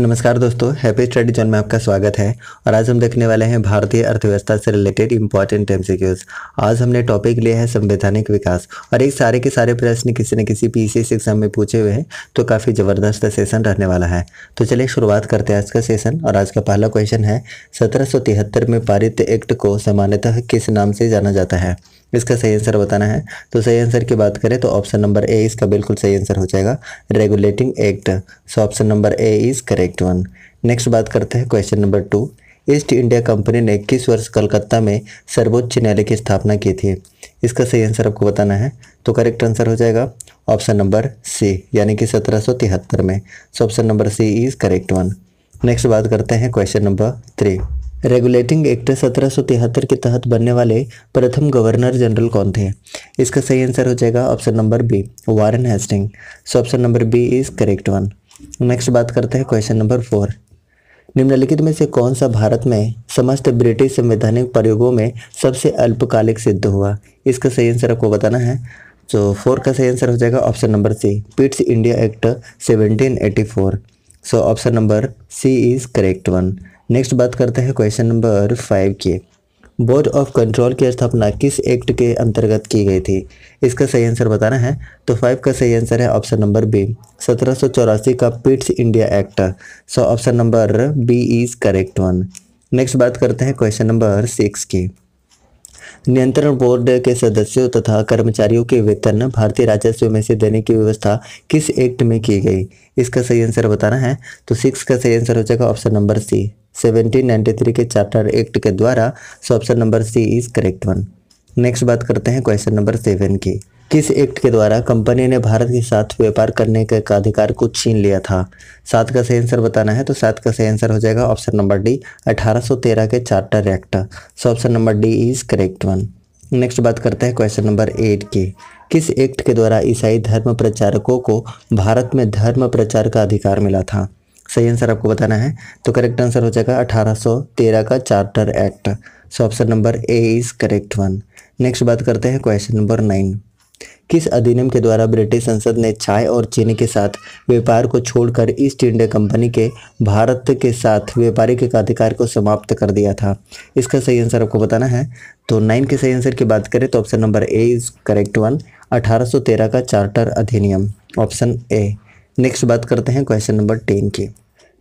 नमस्कार दोस्तों happy study zone में आपका स्वागत है और आज हम देखने वाले हैं भारतीय अर्थव्यवस्था से रिलेटेड इंपॉर्टेंट एम आज हमने टॉपिक लिया है संवैधानिक विकास और एक सारे के सारे प्रश्न किसी न किसी पीसीएस एग्जाम में पूछे हुए हैं तो काफ़ी ज़बरदस्त सेशन रहने वाला है तो चलिए शुरुआत करते हैं आज का सेशन और आज का पहला क्वेश्चन है सत्रह में पारित एक्ट को सामान्यतः किस नाम से जाना जाता है इसका सही आंसर बताना है तो सही आंसर की बात करें तो ऑप्शन नंबर ए इसका बिल्कुल सही आंसर हो जाएगा regulating act so option number A is correct one next बात करते हैं question number two East India Company ने किस वर्ष कलकत्ता में सर्वोच्च न्यायालय की स्थापना की थी इसका सही आंसर आपको बताना है तो करेक्ट आंसर हो जाएगा ऑप्शन नंबर सी यानी कि सत्रह में so option number C is correct one next बात करते हैं question number three regulating act सत्रह के तहत बनने वाले प्रथम गवर्नर जनरल कौन थे इसका सही आंसर हो जाएगा option number B Warren Hasting so option number B is correct one next बात करते हैं क्वेश्चन नंबर फोर निम्नलिखित में से कौन सा भारत में समस्त ब्रिटिश संवैधानिक प्रयोगों में सबसे अल्पकालिक सिद्ध हुआ इसका सही आंसर आपको बताना है तो फोर का सही आंसर हो जाएगा option number C Pitt's India act 1784 so option number C is correct one next बात करते हैं क्वेश्चन नंबर फाइव के बोर्ड ऑफ कंट्रोल की स्थापना किस एक्ट के अंतर्गत की गई थी इसका सही आंसर बताना है तो फाइव का सही आंसर है ऑप्शन नंबर बी सत्रह का Pitt's India act so option number B is correct one next बात करते हैं क्वेश्चन नंबर सिक्स की नियंत्रण बोर्ड के सदस्यों तथा कर्मचारियों के वेतन भारतीय राजस्व में से देने की व्यवस्था किस एक्ट में की गई इसका सही आंसर बताना है तो सिक्स का सही आंसर हो जाएगा ऑप्शन नंबर सी 1793 के चार्टर एक्ट के द्वारा so option number C is correct one next बात करते हैं क्वेश्चन नंबर सेवन की किस एक्ट के द्वारा कंपनी ने भारत के साथ व्यापार करने के अधिकार को छीन लिया था सात का सही आंसर बताना है तो सात का सही आंसर हो जाएगा ऑप्शन नंबर डी 1813 के charter act so option number D is correct one next बात करते हैं क्वेश्चन नंबर एट की किस एक्ट के द्वारा ईसाई धर्म प्रचारकों को भारत में धर्म प्रचार का अधिकार मिला था सही आंसर आपको बताना है तो करेक्ट आंसर हो जाएगा 1813 का charter act so option number A is correct one next बात करते हैं क्वेश्चन नंबर नाइन किस अधिनियम के द्वारा ब्रिटिश संसद ने चाय और चीनी के साथ व्यापार को छोड़कर ईस्ट इंडिया कंपनी के भारत के साथ व्यापारिक अधिकार को समाप्त कर दिया था इसका सही आंसर आपको बताना है तो नाइन के सही आंसर की बात करें तो option number A is correct one 1813 का चार्टर अधिनियम ऑप्शन ए नेक्स्ट बात करते हैं क्वेश्चन नंबर टेन की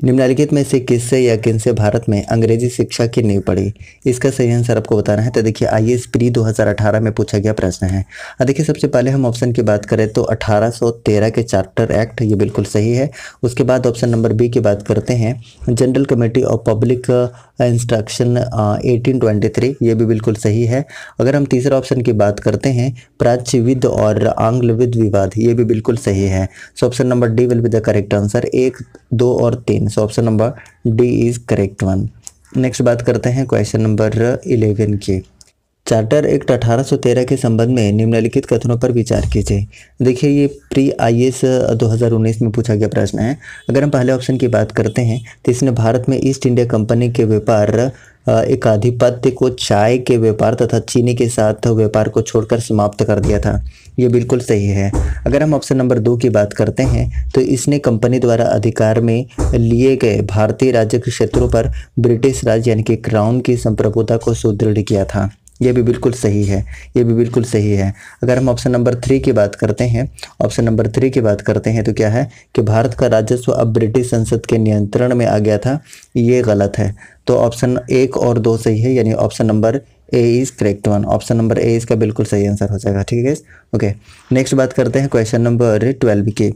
निम्नलिखित में से किससे या किन से भारत में अंग्रेजी शिक्षा की नींव पड़ी इसका सही आंसर आपको बताना है तो देखिए आई एस प्री अठारह में पूछा गया प्रश्न है देखिए सबसे पहले हम ऑप्शन की बात करें तो 1813 के चार्टर एक्ट ये बिल्कुल सही है उसके बाद ऑप्शन नंबर बी की बात करते हैं general committee of public instruction eighteen ये भी बिल्कुल सही है अगर हम तीसरा ऑप्शन की बात करते हैं प्राच्यविद और आंग्लविद विवाद ये भी बिल्कुल सही है so option number D will be the correct answer एक दो और तीन nine so option number D is correct one next बात करते हैं क्वेश्चन नंबर इलेवन के चार्टर एक्ट अठारह सौ तेरह के संबंध में निम्नलिखित कथनों पर विचार कीजिए देखिए ये प्री आईएएस 2019 में पूछा गया प्रश्न है अगर हम पहले ऑप्शन की बात करते हैं तो इसने भारत में ईस्ट इंडिया कंपनी के व्यापार एक आधिपत्य को चाय के व्यापार तथा चीनी के साथ व्यापार को छोड़कर समाप्त कर दिया था ये बिल्कुल सही है अगर हम ऑप्शन नंबर दो की बात करते हैं तो इसने कंपनी द्वारा अधिकार में लिए गए भारतीय राज्य के क्षेत्रों पर ब्रिटिश राज्य यानी कि क्राउन की संप्रभुता को सुदृढ़ किया था ये भी बिल्कुल सही है ये भी बिल्कुल सही है अगर हम ऑप्शन नंबर थ्री की बात करते हैं ऑप्शन नंबर थ्री की बात करते हैं तो क्या है कि भारत का राजस्व अब ब्रिटिश संसद के नियंत्रण में आ गया था ये गलत है तो ऑप्शन एक और दो सही है यानी option number A is correct one option number A इसका बिल्कुल सही आंसर हो जाएगा ठीक है ओके नेक्स्ट बात करते हैं क्वेश्चन नंबर ट्वेल्व की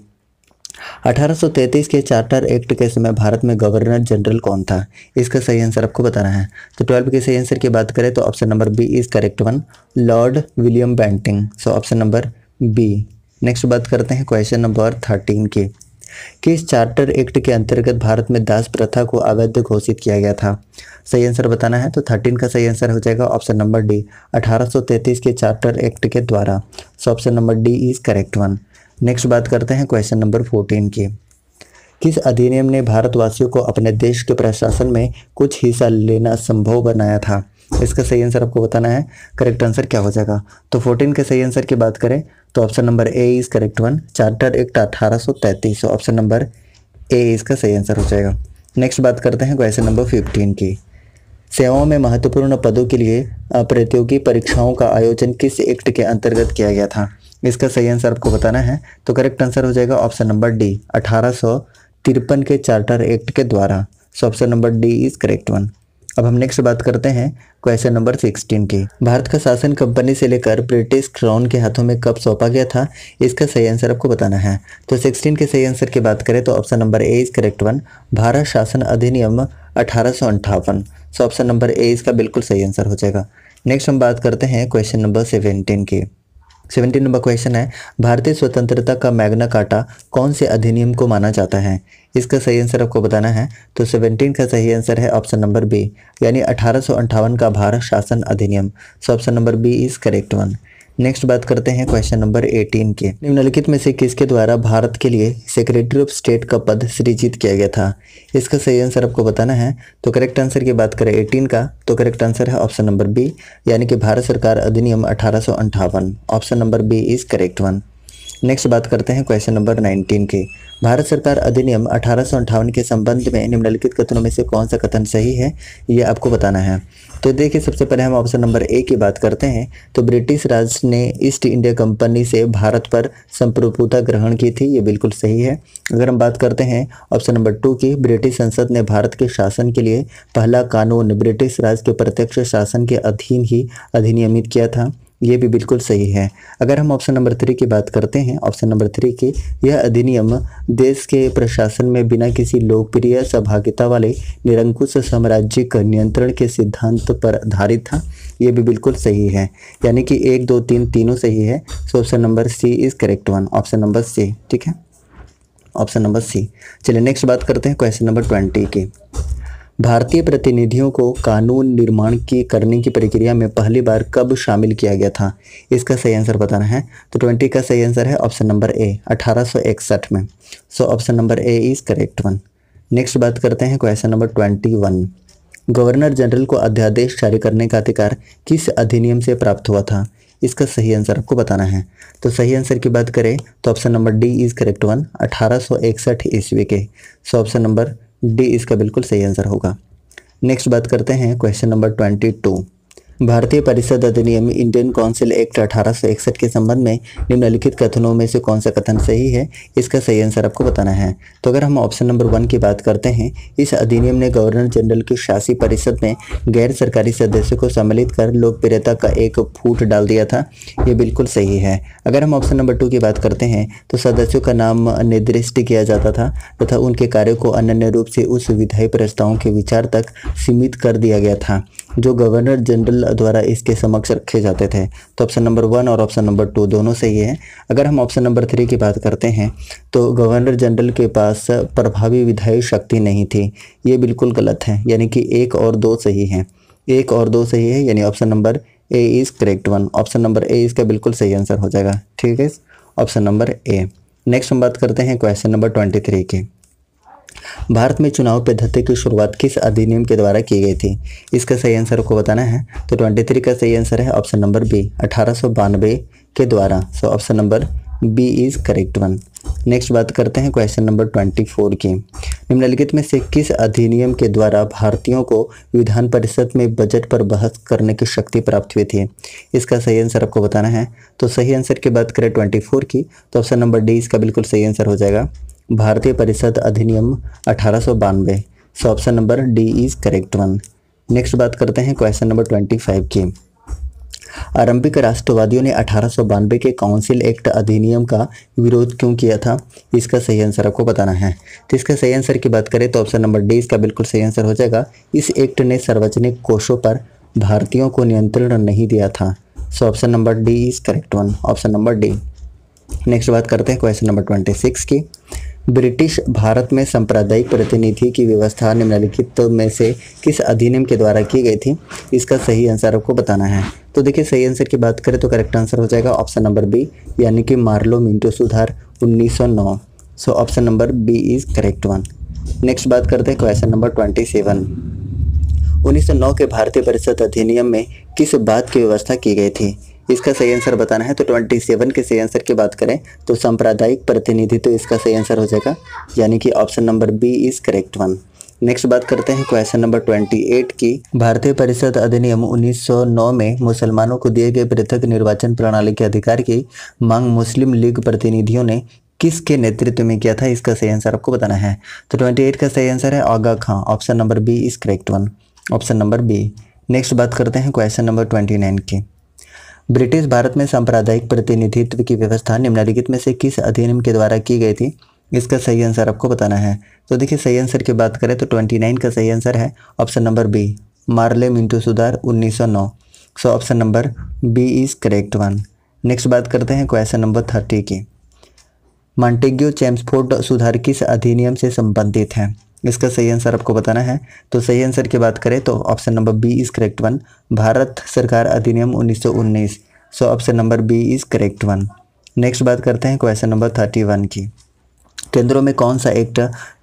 1833 के चार्टर एक्ट के समय भारत में गवर्नर जनरल कौन था इसका सही आंसर आपको बताना है तो ट्वेल्व के सही आंसर की बात करें तो option number B is correct one Lord William Bentinck so option number B next बात करते हैं क्वेश्चन नंबर थर्टीन की किस चार्टर एक्ट के अंतर्गत भारत में दास प्रथा को अवैध घोषित किया गया था सही आंसर बताना है तो थर्टीन का सही आंसर हो जाएगा ऑप्शन नंबर डी तैतीस के चार्टर एक्ट के द्वारा so option number D is correct one next बात करते हैं क्वेश्चन नंबर फोर्टीन की किस अधिनियम ने भारतवासियों को अपने देश के प्रशासन में कुछ हिस्सा लेना संभव बनाया था इसका सही आंसर आपको बताना है करेक्ट आंसर क्या हो जाएगा तो फोर्टीन के सही आंसर की बात करें तो option number A is correct one charter act अठारह सौ तैंतीस ऑप्शन नंबर ए इसका सही आंसर हो जाएगा नेक्स्ट बात करते हैं क्वेश्चन नंबर फिफ्टीन की सेवाओं में महत्वपूर्ण पदों के लिए प्रतियोगी परीक्षाओं का आयोजन किस एक्ट के अंतर्गत किया गया था इसका सही आंसर आपको बताना है तो करेक्ट आंसर हो जाएगा ऑप्शन नंबर डी अठारह के चार्टर एक्ट के द्वारा so option number D is correct one अब हम नेक्स्ट बात करते हैं क्वेश्चन नंबर सिक्सटीन की भारत का शासन कंपनी से लेकर ब्रिटिश क्राउन के हाथों में कब सौंपा गया था इसका सही आंसर आपको बताना है तो सिक्सटीन के सही आंसर की बात करें तो option number A is correct one Bharat शासन अधिनियम अठारह सौ ऑप्शन नंबर ए इसका बिल्कुल सही आंसर हो जाएगा नेक्स्ट हम बात करते हैं क्वेश्चन नंबर सेवेंटीन की सेवेंटीन नंबर क्वेश्चन है भारतीय स्वतंत्रता का मैग्ना काटा कौन से अधिनियम को माना जाता है इसका सही आंसर आपको बताना है तो सेवनटीन का सही आंसर है ऑप्शन नंबर बी यानी अठारह का भारत शासन अधिनियम so option number B is correct one next बात करते हैं क्वेश्चन नंबर 18 के निम्नलिखित में से किसके द्वारा भारत के लिए सेक्रेटरी ऑफ स्टेट का पद सृजित किया गया था इसका सही आंसर आपको बताना है तो करेक्ट आंसर की बात करें 18 का तो करेक्ट आंसर है ऑप्शन नंबर बी यानी कि भारत सरकार अधिनियम अठारह option number B is correct one next बात करते हैं क्वेश्चन नंबर 19 की भारत सरकार अधिनियम अठारह के संबंध में निम्नलिखित कथनों में से कौन सा कथन सही है ये आपको बताना है तो देखिए सबसे पहले हम ऑप्शन नंबर ए की बात करते हैं तो ब्रिटिश राज ने ईस्ट इंडिया कंपनी से भारत पर संप्रभुता ग्रहण की थी ये बिल्कुल सही है अगर हम बात करते हैं ऑप्शन नंबर टू की ब्रिटिश संसद ने भारत के शासन के लिए पहला कानून ब्रिटिश राज के प्रत्यक्ष शासन के अधीन ही अधिनियमित किया था ये भी बिल्कुल सही है अगर हम ऑप्शन नंबर थ्री की बात करते हैं ऑप्शन नंबर थ्री की यह अधिनियम देश के प्रशासन में बिना किसी लोकप्रिय सहभागिता वाले निरंकुश साम्राज्यिक नियंत्रण के सिद्धांत पर आधारित था ये भी बिल्कुल सही है यानी कि एक दो तीन तीनों सही है so option number C is correct one option number C ठीक है ऑप्शन नंबर सी चलिए नेक्स्ट बात करते हैं क्वेश्चन नंबर ट्वेंटी की भारतीय प्रतिनिधियों को कानून निर्माण की करने की प्रक्रिया में पहली बार कब शामिल किया गया था इसका सही आंसर बताना है तो ट्वेंटी का सही आंसर है ऑप्शन नंबर ए अठारह में so option number A is correct one next बात करते हैं question number twenty one governor general को अध्यादेश जारी करने का अधिकार किस अधिनियम से प्राप्त हुआ था इसका सही आंसर आपको बताना है तो सही आंसर की बात करें तो option number D is correct one अठारह ईस्वी के सो ऑप्शन नंबर डी इसका बिल्कुल सही आंसर होगा नेक्स्ट बात करते हैं क्वेश्चन नंबर ट्वेंटी टू भारतीय परिषद अधिनियम इंडियन काउंसिल एक्ट अठारह के संबंध में निम्नलिखित कथनों में से कौन सा कथन सही है इसका सही आंसर आपको बताना है तो अगर हम ऑप्शन नंबर वन की बात करते हैं इस अधिनियम ने गवर्नर जनरल की शासी परिषद में गैर सरकारी सदस्यों को सम्मिलित कर लोकप्रियता का एक फूट डाल दिया था ये बिल्कुल सही है अगर हम ऑप्शन नंबर टू की बात करते हैं तो सदस्यों का नाम निर्दिष्ट किया जाता था तथा उनके कार्यों को अनन्य रूप से उस विधायी प्रस्तावों के विचार तक सीमित कर दिया गया था जो गवर्नर जनरल द्वारा इसके समक्ष रखे जाते थे तो ऑप्शन नंबर वन और ऑप्शन नंबर टू दोनों सही है अगर हम ऑप्शन नंबर थ्री की बात करते हैं तो गवर्नर जनरल के पास प्रभावी विधायी शक्ति नहीं थी ये बिल्कुल गलत है यानी कि एक और दो सही है एक और दो सही है यानी option number A is correct one option number A इसका बिल्कुल सही आंसर हो जाएगा ठीक है ऑप्शन नंबर ए नेक्स्ट हम बात करते हैं क्वेश्चन नंबर ट्वेंटी थ्री की भारत में चुनाव पद्धति की शुरुआत किस अधिनियम के द्वारा की गई थी इसका सही आंसर आपको बताना है तो ट्वेंटी का सही आंसर है ऑप्शन नंबर बी अठारह के द्वारा so option number B is correct one next बात करते हैं क्वेश्चन नंबर ट्वेंटी फोर की निम्नलिखित में से किस अधिनियम के द्वारा भारतीयों को विधान परिषद में बजट पर बहस करने की शक्ति प्राप्त हुई थी इसका सही आंसर आपको बताना है तो सही आंसर की बात करें ट्वेंटी फोर की तो ऑप्शन नंबर डी इसका बिल्कुल सही आंसर हो जाएगा भारतीय परिषद अधिनियम अठारह सौ option number D is correct one next बात करते हैं क्वेश्चन नंबर ट्वेंटी फाइव की आरंभिक राष्ट्रवादियों ने अठारह के काउंसिल एक्ट अधिनियम का विरोध क्यों किया था इसका सही आंसर आपको बताना है तो इसका सही आंसर की बात करें तो ऑप्शन नंबर डी इसका बिल्कुल सही आंसर हो जाएगा इस एक्ट ने सार्वजनिक कोषों पर भारतीयों को नियंत्रण नहीं दिया था so option number D is correct one option number D next बात करते हैं क्वेश्चन नंबर ट्वेंटी सिक्स की ब्रिटिश भारत में सांप्रदायिक प्रतिनिधि की व्यवस्था निम्नलिखित में से किस अधिनियम के द्वारा की गई थी इसका सही आंसर आपको बताना है तो देखिए सही आंसर की बात करें तो करेक्ट आंसर हो जाएगा ऑप्शन नंबर बी यानी कि मार्लो मिंटो सुधार 1909 so option number B is correct one next बात करते हैं क्वेश्चन नंबर ट्वेंटी सेवन के भारतीय परिषद अधिनियम में किस बात की व्यवस्था की गई थी इसका सही आंसर बताना है तो 27 के सही आंसर की बात करें तो सांप्रदायिक प्रतिनिधि तो इसका सही आंसर हो जाएगा यानी कि option number B is correct one next बात करते हैं क्वेश्चन नंबर 28 की भारतीय परिषद अधिनियम 1909 में मुसलमानों को दिए गए पृथक निर्वाचन प्रणाली के अधिकार की मांग मुस्लिम लीग प्रतिनिधियों ने किसके नेतृत्व में किया था इसका सही आंसर आपको बताना है तो 28 का सही आंसर है Aga Khan option number B is correct one option number B next बात करते हैं क्वेश्चन नंबर ट्वेंटी की ब्रिटिश भारत में सांप्रदायिक प्रतिनिधित्व की व्यवस्था निम्नलिखित में से किस अधिनियम के द्वारा की गई थी इसका सही आंसर आपको बताना है तो देखिए सही आंसर की बात करें तो 29 का सही आंसर है option number B Morley Minto सुधार 1909 so option number B is correct one next बात करते हैं क्वेश्चन नंबर थर्टी की मॉन्टेग्यू चैम्सफोर्ड सुधार किस अधिनियम से संबंधित है इसका सही आंसर आपको बताना है तो सही आंसर की बात करें तो option number B is correct one Bharat सरकार अधिनियम 1919 so option number B is correct one next बात करते हैं क्वेश्चन नंबर थर्टी वन की केंद्रों में कौन सा एक्ट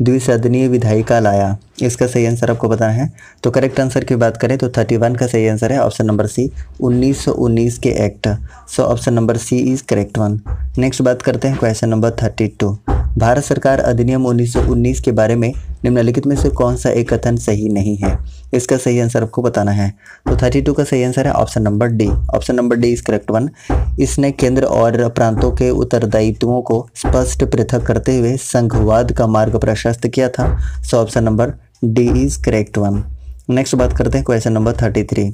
द्विसदनीय विधायिका लाया इसका सही आंसर आपको बताना है तो करेक्ट आंसर की बात करें तो थर्टी वन का सही आंसर है ऑप्शन नंबर सी उन्नीस के act so option number C is correct one next बात करते हैं question number thirty two Bharat सरकार अधिनियम 1919 के बारे में निम्नलिखित में से कौन सा एक कथन सही नहीं है इसका सही आंसर आपको बताना है तो 32 का सही आंसर है option number D option number D is correct one इसने केंद्र और प्रांतों के उत्तरदायित्वों को स्पष्ट पृथक करते हुए संघवाद का मार्ग प्रशस्त किया था so option number D is correct one next बात करते हैं question number thirty three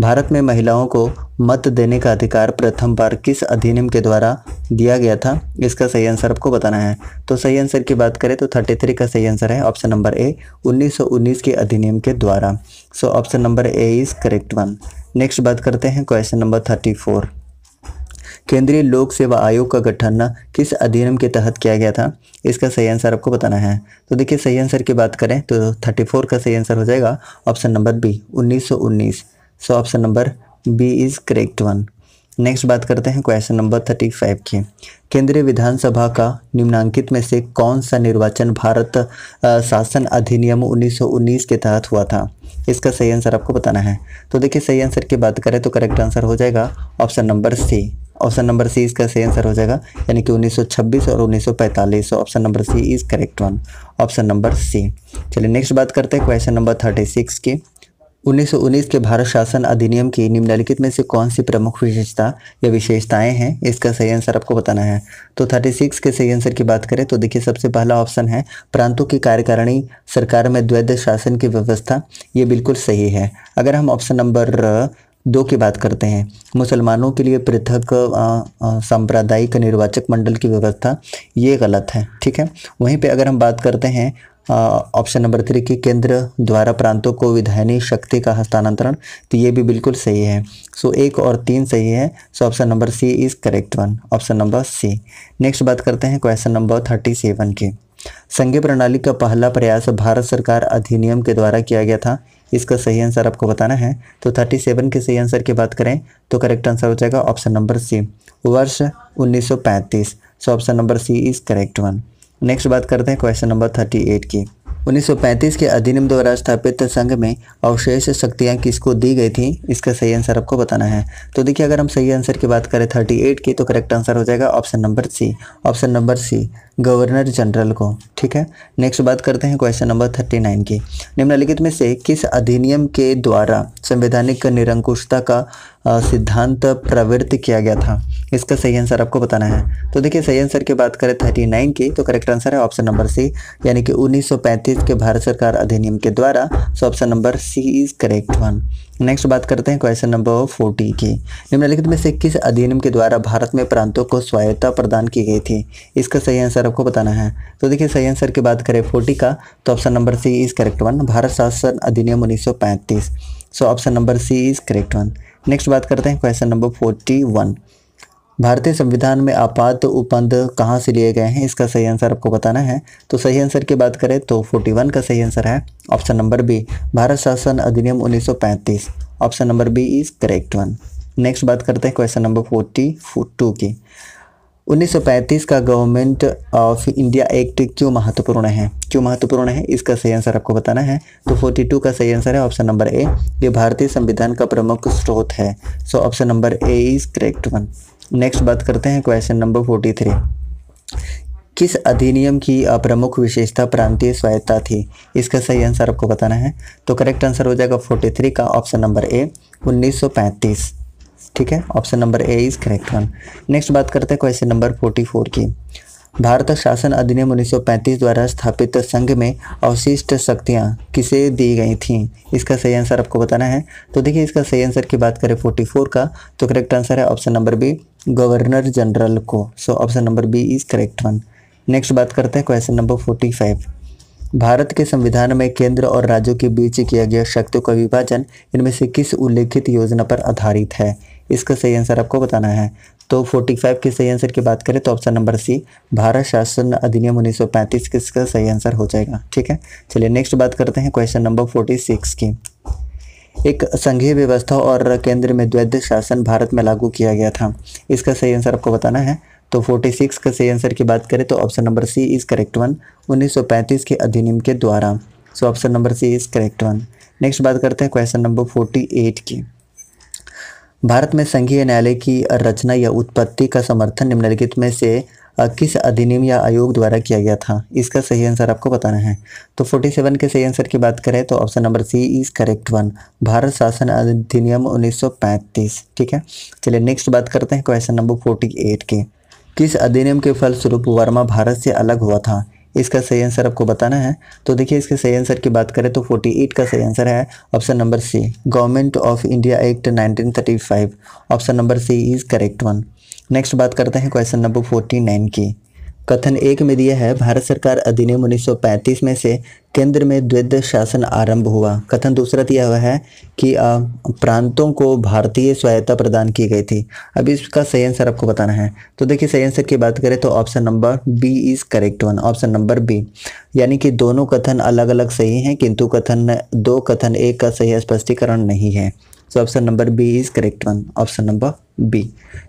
Bharat में महिलाओं को मत देने का अधिकार प्रथम बार किस अधिनियम के द्वारा दिया गया था इसका सही आंसर आपको बताना है तो सही आंसर की बात करें तो 33 का सही आंसर है ऑप्शन नंबर ए 1919 के अधिनियम के द्वारा so option number A is correct one next बात करते हैं क्वेश्चन नंबर 34 केंद्रीय लोक सेवा आयोग का गठन किस अधिनियम के तहत किया गया था इसका सही आंसर आपको बताना है तो देखिए सही आंसर की बात करें तो 34 का सही आंसर हो जाएगा option number B 1919 so option number B is correct one next बात करते हैं क्वेश्चन नंबर थर्टी फाइव की केंद्रीय विधानसभा का निम्नांकित में से कौन सा निर्वाचन भारत शासन अधिनियम 1919 के तहत हुआ था इसका सही आंसर आपको बताना है तो देखिए सही आंसर की बात करें तो करेक्ट आंसर हो जाएगा option number C option number C इसका सही आंसर हो जाएगा यानी कि 1926 और 1945 option number C is correct one option number C चलिए नेक्स्ट बात करते हैं क्वेश्चन नंबर थर्टी सिक्स की 1919 के भारत शासन अधिनियम की निम्नलिखित में से कौन सी प्रमुख विशेषता या विशेषताएं हैं इसका सही आंसर आपको बताना है तो 36 के सही आंसर की बात करें तो देखिए सबसे पहला ऑप्शन है प्रांतों की कार्यकारिणी सरकार में द्वैध शासन की व्यवस्था ये बिल्कुल सही है अगर हम ऑप्शन नंबर दो की बात करते हैं मुसलमानों के लिए पृथक सांप्रदायिक निर्वाचक मंडल की व्यवस्था ये गलत है ठीक है वहीं पे अगर हम बात करते हैं ऑप्शन नंबर थ्री की केंद्र द्वारा प्रांतों को विधायनी शक्ति का हस्तांतरण तो ये भी बिल्कुल सही है सो एक और तीन सही है so option number C is correct one option number C next बात करते हैं क्वेश्चन नंबर थर्टी सेवन की संघीय प्रणाली का पहला प्रयास भारत सरकार अधिनियम के द्वारा किया गया था इसका सही आंसर आपको बताना है तो थर्टी सेवन के सही आंसर की बात करें तो करेक्ट आंसर हो जाएगा ऑप्शन नंबर सी वर्ष 1935 so option number C is correct one next बात करते हैं क्वेश्चन नंबर थर्टी एट की 1935 के अधिनियम द्वारा स्थापित संघ में अवशेष शक्तियाँ किसको दी गई थी इसका सही आंसर आपको बताना है तो देखिए अगर हम सही आंसर की बात करें 38 की तो करेक्ट आंसर हो जाएगा option number C option number C governor general को ठीक है नेक्स्ट बात करते हैं क्वेश्चन नंबर 39 की निम्नलिखित में से किस अधिनियम के द्वारा संवैधानिक निरंकुशता का सिद्धांत प्रवृत्त किया गया था इसका सही आंसर आपको बताना है तो देखिए सही आंसर की बात करें थर्टी नाइन की तो करेक्ट आंसर है ऑप्शन नंबर सी यानी कि 1935 के भारत सरकार अधिनियम के द्वारा so option number C is correct one next बात करते हैं क्वेश्चन नंबर फोर्टी की निम्नलिखित में से किस अधिनियम के द्वारा भारत में प्रांतों को स्वायत्ता प्रदान की गई थी इसका सही आंसर आपको बताना है तो देखिए सही आंसर की बात करें फोर्टी का तो option number C is correct one Bharat शासन अधिनियम उन्नीस so option number C is correct one next बात करते हैं क्वेश्चन नंबर फोर्टी वन भारतीय संविधान में आपात उपबंध कहाँ से लिए गए हैं इसका सही आंसर आपको बताना है तो सही आंसर की बात करें तो 41 का सही आंसर है ऑप्शन नंबर बी भारत शासन अधिनियम 1935 option number B is correct one next बात करते हैं क्वेश्चन नंबर फोर्टी टू की 1935 का गवर्नमेंट ऑफ इंडिया एक्ट क्यों महत्वपूर्ण है क्यों महत्वपूर्ण है इसका सही आंसर आपको बताना है तो 42 का सही आंसर है ऑप्शन नंबर ए ये भारतीय संविधान का प्रमुख स्रोत है so option number A is correct one next बात करते हैं क्वेश्चन नंबर 43 किस अधिनियम की प्रमुख विशेषता प्रांतीय स्वायत्ता थी इसका सही आंसर आपको बताना है तो करेक्ट आंसर हो जाएगा फोर्टी का ऑप्शन नंबर ए उन्नीस ठीक है option number A is correct one next बात करते हैं क्वेश्चन नंबर फोर्टी फोर की भारत शासन अधिनियम 1935 द्वारा स्थापित संघ में अवशिष्ट शक्तियाँ किसे दी गई थीं इसका सही आंसर आपको बताना है तो देखिए इसका सही आंसर की बात करें 44 का तो करेक्ट आंसर है option number B governor general को so option number B is correct one next बात करते हैं क्वेश्चन नंबर 45 भारत के संविधान में केंद्र और राज्यों के बीच किया गया शक्तियों का विभाजन इनमें से किस उल्लेखित योजना पर आधारित है इसका सही आंसर आपको बताना है तो 45 के सही आंसर की बात करें तो ऑप्शन नंबर सी भारत शासन अधिनियम 1935 किसका सही आंसर हो जाएगा ठीक है चलिए नेक्स्ट बात करते हैं क्वेश्चन नंबर 46 की एक संघीय व्यवस्था और केंद्र में द्वैध शासन भारत में लागू किया गया था इसका सही आंसर आपको बताना है तो 46 का सही आंसर की बात करें तो option number C is correct one 1935 के अधिनियम के द्वारा so option number C is correct one next बात करते हैं क्वेश्चन नंबर 48 की भारत में संघीय न्यायालय की रचना या उत्पत्ति का समर्थन निम्नलिखित में से किस अधिनियम या आयोग द्वारा किया गया था इसका सही आंसर आपको बताना है तो 47 के सही आंसर की बात करें तो option number C is correct one Bharat शासन अधिनियम 1935 ठीक है चलिए नेक्स्ट बात करते हैं क्वेश्चन नंबर 48 के किस अधिनियम के फलस्वरूप वर्मा भारत से अलग हुआ था इसका सही आंसर आपको बताना है तो देखिए इसके सही आंसर की बात करें तो 48 का सही आंसर है option number C government of India act 1935 option number C is correct one next बात करते हैं क्वेश्चन नंबर 49 की कथन एक में दिया है भारत सरकार अधिनियम 1935 में से केंद्र में द्वैध शासन आरंभ हुआ कथन दूसरा दिया हुआ है कि प्रांतों को भारतीय स्वायत्ता प्रदान की गई थी अब इसका सही आंसर आपको बताना है तो देखिए सही आंसर की बात करें तो option number B is correct one option number B यानी कि दोनों कथन अलग अलग सही हैं किंतु कथन दो कथन एक का सही स्पष्टीकरण नहीं है so option number B is correct one option number B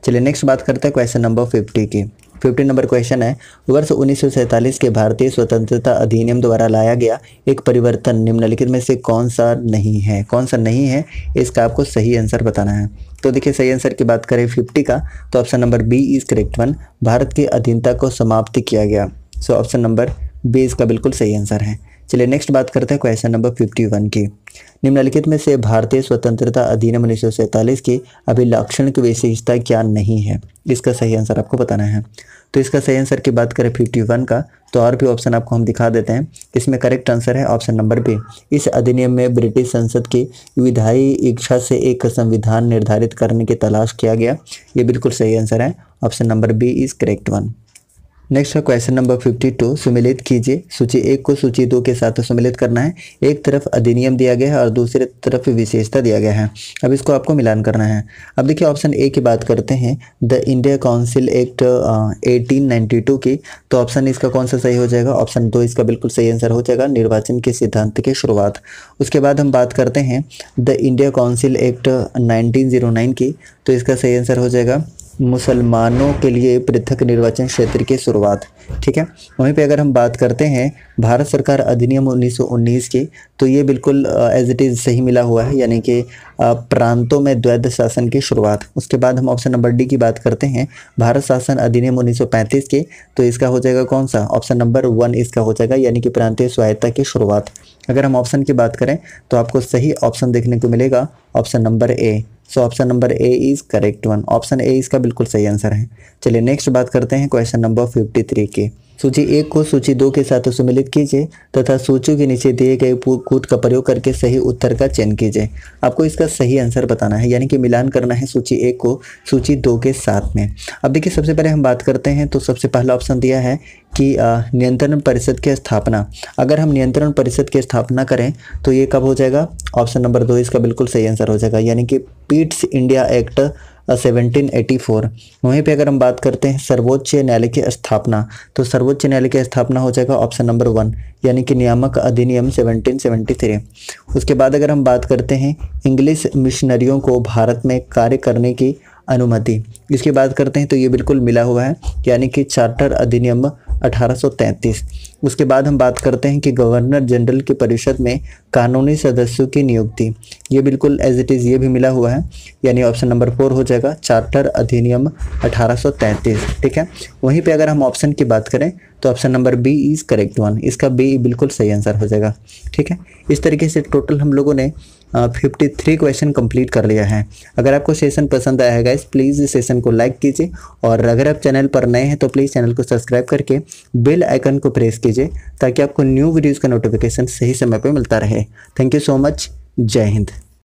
चलिए नेक्स्ट बात करते हैं क्वेश्चन नंबर फिफ्टी की फिफ्टीन नंबर क्वेश्चन है वर्ष उन्नीस के भारतीय स्वतंत्रता अधिनियम द्वारा लाया गया एक परिवर्तन निम्नलिखित में से कौन सा नहीं है कौन सा नहीं है इसका आपको सही आंसर बताना है तो देखिए सही आंसर की बात करें फिफ्टी का तो option number B is correct one Bharat की अधीनता को समाप्त किया गया सो ऑप्शन नंबर बी इसका बिल्कुल सही आंसर है चलिए नेक्स्ट बात करते हैं क्वेश्चन नंबर फिफ्टी वन की निम्नलिखित में से भारतीय स्वतंत्रता अधिनियम उन्नीस सौ सैंतालीस की अभिलक्षण की विशेषता क्या नहीं है इसका सही आंसर आपको बताना है तो इसका सही आंसर की बात करें फिफ्टी वन का तो और भी ऑप्शन आपको हम दिखा देते हैं इसमें करेक्ट आंसर है ऑप्शन नंबर बी इस अधिनियम में ब्रिटिश संसद की विधायी इच्छा से एक संविधान निर्धारित करने की तलाश किया गया ये बिल्कुल सही आंसर है option number B is correct one next है क्वेश्चन नंबर 52 सुमिलित कीजिए सूची एक को सूची दो के साथ सुमिलित करना है एक तरफ अधिनियम दिया गया है और दूसरे तरफ विशेषता दिया गया है अब इसको आपको मिलान करना है अब देखिए ऑप्शन ए की बात करते हैं the India council act eighteen की तो ऑप्शन इसका कौन सा सही हो जाएगा ऑप्शन दो इसका बिल्कुल सही आंसर हो जाएगा निर्वाचन के सिद्धांत की शुरुआत उसके बाद हम बात करते हैं the India council act nineteen की तो इसका सही आंसर हो जाएगा मुसलमानों के लिए पृथक निर्वाचन क्षेत्र की शुरुआत ठीक है वहीं पे अगर हम बात करते हैं भारत सरकार अधिनियम 1919 की तो ये बिल्कुल एज इट इज़ सही मिला हुआ है यानी कि प्रांतों में द्वैध शासन की शुरुआत उसके बाद हम ऑप्शन नंबर डी की बात करते हैं भारत शासन अधिनियम 1935 के तो इसका हो जाएगा कौन सा ऑप्शन नंबर वन इसका हो जाएगा यानी कि प्रांतीय स्वायत्ता की शुरुआत अगर हम ऑप्शन की बात करें तो आपको सही ऑप्शन देखने को मिलेगा option number A so option number A is correct one option A इसका बिल्कुल सही आंसर है चलिए नेक्स्ट बात करते हैं क्वेश्चन नंबर फिफ्टी थ्री की सूची एक को सूची दो के साथ सुमिलित कीजिए तथा सूचियों के नीचे दिए गए कूद का प्रयोग करके सही उत्तर का चयन कीजिए आपको इसका सही आंसर बताना है यानी कि मिलान करना है सूची एक को सूची दो के साथ में अब देखिए सबसे पहले हम बात करते हैं तो सबसे पहला ऑप्शन दिया है कि नियंत्रण परिषद की स्थापना अगर हम नियंत्रण परिषद की स्थापना करें तो ये कब हो जाएगा ऑप्शन नंबर दो इसका बिल्कुल सही आंसर हो जाएगा यानी कि पीट्स इंडिया एक्ट 1784 वहीं पे अगर हम बात करते हैं सर्वोच्च न्यायालय की स्थापना तो सर्वोच्च न्यायालय की स्थापना हो जाएगा ऑप्शन नंबर वन यानी कि नियामक अधिनियम 1773 उसके बाद अगर हम बात करते हैं इंग्लिश मिशनरियों को भारत में कार्य करने की अनुमति इसकी बात करते हैं तो ये बिल्कुल मिला हुआ है यानी कि चार्टर अधिनियम 1833 उसके बाद हम बात करते हैं कि गवर्नर जनरल की परिषद में कानूनी सदस्यों की नियुक्ति ये बिल्कुल एज इट इज़ ये भी मिला हुआ है यानी ऑप्शन नंबर फोर हो जाएगा चार्टर अधिनियम 1833 ठीक है वहीं पे अगर हम ऑप्शन की बात करें तो option number B is correct one इसका बी बिल्कुल सही आंसर हो जाएगा ठीक है इस तरीके से टोटल हम लोगों ने फिफ्टी थ्री क्वेश्चन कंप्लीट कर लिया है अगर आपको सेशन पसंद आया है गाइस प्लीज़ इस सेशन को लाइक कीजिए और अगर आप चैनल पर नए हैं तो प्लीज़ चैनल को सब्सक्राइब करके बेल आइकन को प्रेस कीजिए ताकि आपको न्यू वीडियोज़ का नोटिफिकेशन सही समय पर मिलता रहे थैंक यू सो मच जय हिंद